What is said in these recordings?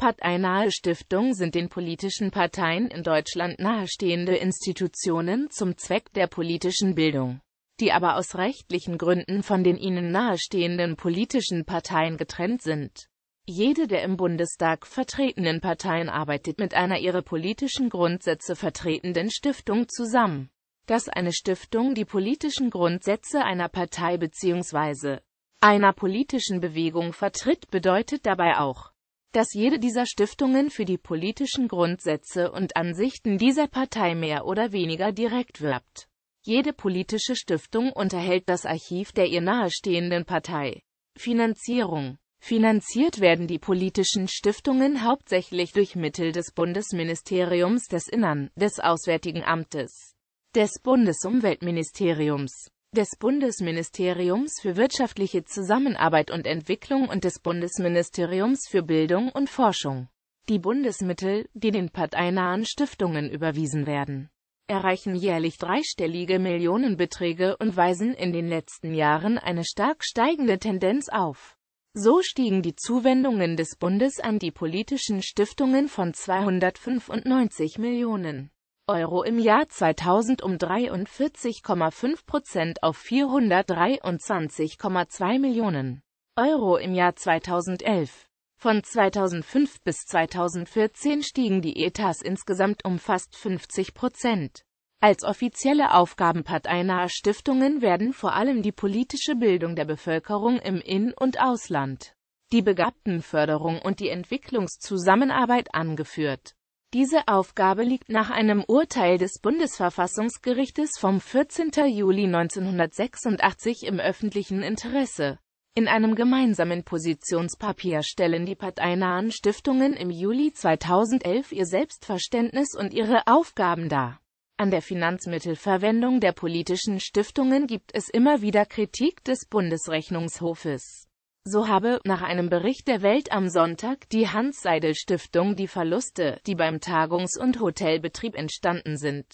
parteinahe Stiftung sind den politischen Parteien in Deutschland nahestehende Institutionen zum Zweck der politischen Bildung, die aber aus rechtlichen Gründen von den ihnen nahestehenden politischen Parteien getrennt sind. Jede der im Bundestag vertretenen Parteien arbeitet mit einer ihre politischen Grundsätze vertretenden Stiftung zusammen. Dass eine Stiftung die politischen Grundsätze einer Partei bzw. einer politischen Bewegung vertritt, bedeutet dabei auch, dass jede dieser Stiftungen für die politischen Grundsätze und Ansichten dieser Partei mehr oder weniger direkt wirbt. Jede politische Stiftung unterhält das Archiv der ihr nahestehenden Partei. Finanzierung Finanziert werden die politischen Stiftungen hauptsächlich durch Mittel des Bundesministeriums des Innern, des Auswärtigen Amtes, des Bundesumweltministeriums, des Bundesministeriums für wirtschaftliche Zusammenarbeit und Entwicklung und des Bundesministeriums für Bildung und Forschung. Die Bundesmittel, die den parteinahen Stiftungen überwiesen werden, erreichen jährlich dreistellige Millionenbeträge und weisen in den letzten Jahren eine stark steigende Tendenz auf. So stiegen die Zuwendungen des Bundes an die politischen Stiftungen von 295 Millionen Euro im Jahr 2000 um 43,5 Prozent auf 423,2 Millionen Euro im Jahr 2011. Von 2005 bis 2014 stiegen die Etats insgesamt um fast 50 Prozent. Als offizielle Aufgabenpartei naher Stiftungen werden vor allem die politische Bildung der Bevölkerung im In- und Ausland, die Begabtenförderung und die Entwicklungszusammenarbeit angeführt. Diese Aufgabe liegt nach einem Urteil des Bundesverfassungsgerichtes vom 14. Juli 1986 im öffentlichen Interesse. In einem gemeinsamen Positionspapier stellen die parteinahen Stiftungen im Juli 2011 ihr Selbstverständnis und ihre Aufgaben dar. An der Finanzmittelverwendung der politischen Stiftungen gibt es immer wieder Kritik des Bundesrechnungshofes so habe, nach einem Bericht der Welt am Sonntag, die Hans-Seidel-Stiftung die Verluste, die beim Tagungs- und Hotelbetrieb entstanden sind,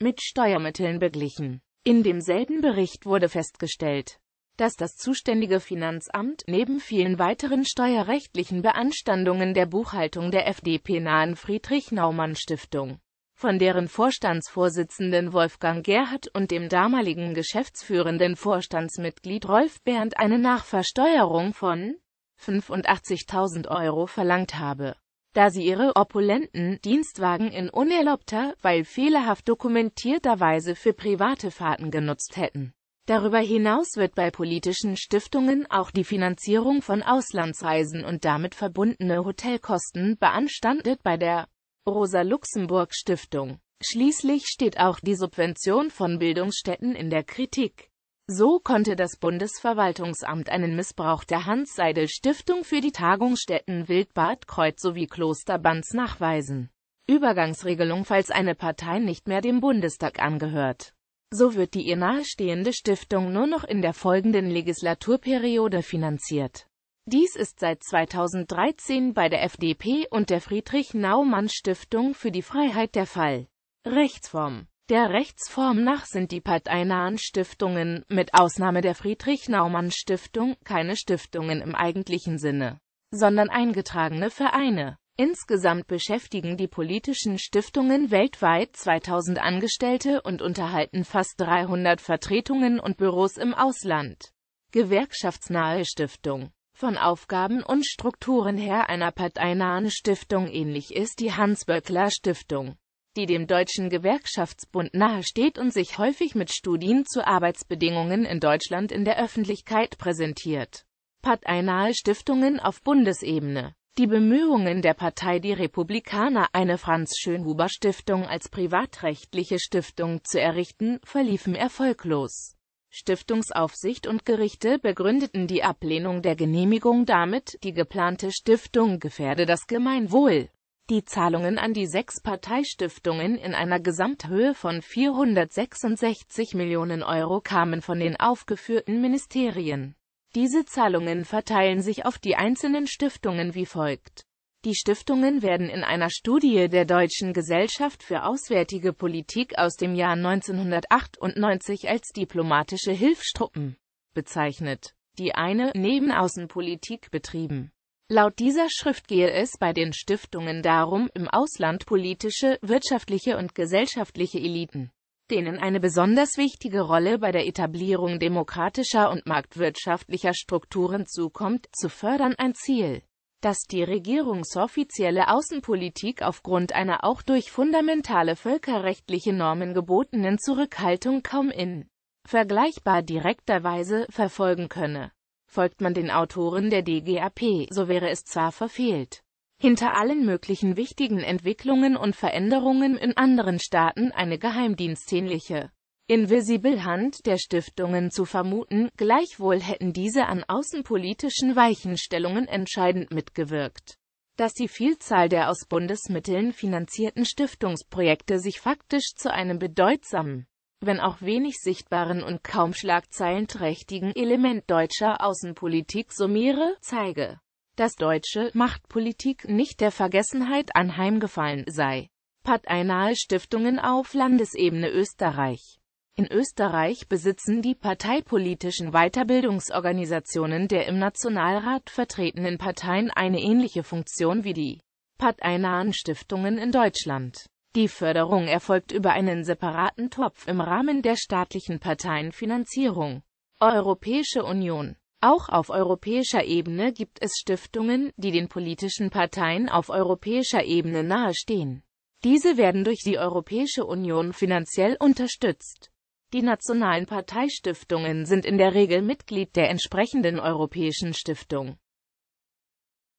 mit Steuermitteln beglichen. In demselben Bericht wurde festgestellt, dass das zuständige Finanzamt neben vielen weiteren steuerrechtlichen Beanstandungen der Buchhaltung der FDP-nahen Friedrich-Naumann-Stiftung von deren Vorstandsvorsitzenden Wolfgang Gerhardt und dem damaligen geschäftsführenden Vorstandsmitglied Rolf Berndt eine Nachversteuerung von 85.000 Euro verlangt habe, da sie ihre opulenten Dienstwagen in unerlaubter, weil fehlerhaft dokumentierter Weise für private Fahrten genutzt hätten. Darüber hinaus wird bei politischen Stiftungen auch die Finanzierung von Auslandsreisen und damit verbundene Hotelkosten beanstandet. Bei der Rosa-Luxemburg-Stiftung. Schließlich steht auch die Subvention von Bildungsstätten in der Kritik. So konnte das Bundesverwaltungsamt einen Missbrauch der Hans-Seidel-Stiftung für die Tagungsstätten Wildbad Kreuz sowie Kloster nachweisen. Übergangsregelung, falls eine Partei nicht mehr dem Bundestag angehört. So wird die ihr nahestehende Stiftung nur noch in der folgenden Legislaturperiode finanziert. Dies ist seit 2013 bei der FDP und der Friedrich-Naumann-Stiftung für die Freiheit der Fall. Rechtsform Der Rechtsform nach sind die parteinahen Stiftungen, mit Ausnahme der Friedrich-Naumann-Stiftung, keine Stiftungen im eigentlichen Sinne, sondern eingetragene Vereine. Insgesamt beschäftigen die politischen Stiftungen weltweit 2000 Angestellte und unterhalten fast 300 Vertretungen und Büros im Ausland. Gewerkschaftsnahe Stiftung von Aufgaben und Strukturen her einer parteinahen Stiftung ähnlich ist die Hans-Böckler-Stiftung, die dem Deutschen Gewerkschaftsbund nahesteht und sich häufig mit Studien zu Arbeitsbedingungen in Deutschland in der Öffentlichkeit präsentiert. Parteinahe Stiftungen auf Bundesebene die Bemühungen der Partei Die Republikaner, eine Franz-Schönhuber-Stiftung als privatrechtliche Stiftung zu errichten, verliefen erfolglos. Stiftungsaufsicht und Gerichte begründeten die Ablehnung der Genehmigung damit, die geplante Stiftung gefährde das Gemeinwohl. Die Zahlungen an die sechs Parteistiftungen in einer Gesamthöhe von 466 Millionen Euro kamen von den aufgeführten Ministerien. Diese Zahlungen verteilen sich auf die einzelnen Stiftungen wie folgt die Stiftungen werden in einer Studie der Deutschen Gesellschaft für Auswärtige Politik aus dem Jahr 1998 als diplomatische Hilfstruppen bezeichnet, die eine Nebenaußenpolitik betrieben. Laut dieser Schrift gehe es bei den Stiftungen darum, im Ausland politische, wirtschaftliche und gesellschaftliche Eliten, denen eine besonders wichtige Rolle bei der Etablierung demokratischer und marktwirtschaftlicher Strukturen zukommt, zu fördern ein Ziel dass die regierungsoffizielle Außenpolitik aufgrund einer auch durch fundamentale völkerrechtliche Normen gebotenen Zurückhaltung kaum in vergleichbar direkter Weise verfolgen könne. Folgt man den Autoren der DGAP, so wäre es zwar verfehlt, hinter allen möglichen wichtigen Entwicklungen und Veränderungen in anderen Staaten eine geheimdienstähnliche Invisible Hand der Stiftungen zu vermuten, gleichwohl hätten diese an außenpolitischen Weichenstellungen entscheidend mitgewirkt. Dass die Vielzahl der aus Bundesmitteln finanzierten Stiftungsprojekte sich faktisch zu einem bedeutsamen wenn auch wenig sichtbaren und kaum schlagzeilenträchtigen Element deutscher Außenpolitik summiere, zeige, dass deutsche Machtpolitik nicht der Vergessenheit anheimgefallen sei. Parteinahe Stiftungen auf Landesebene Österreich in Österreich besitzen die parteipolitischen Weiterbildungsorganisationen der im Nationalrat vertretenen Parteien eine ähnliche Funktion wie die parteinahen Stiftungen in Deutschland. Die Förderung erfolgt über einen separaten Topf im Rahmen der staatlichen Parteienfinanzierung. Europäische Union auch auf europäischer Ebene gibt es Stiftungen, die den politischen Parteien auf europäischer Ebene nahestehen. Diese werden durch die Europäische Union finanziell unterstützt. Die nationalen Parteistiftungen sind in der Regel Mitglied der entsprechenden europäischen Stiftung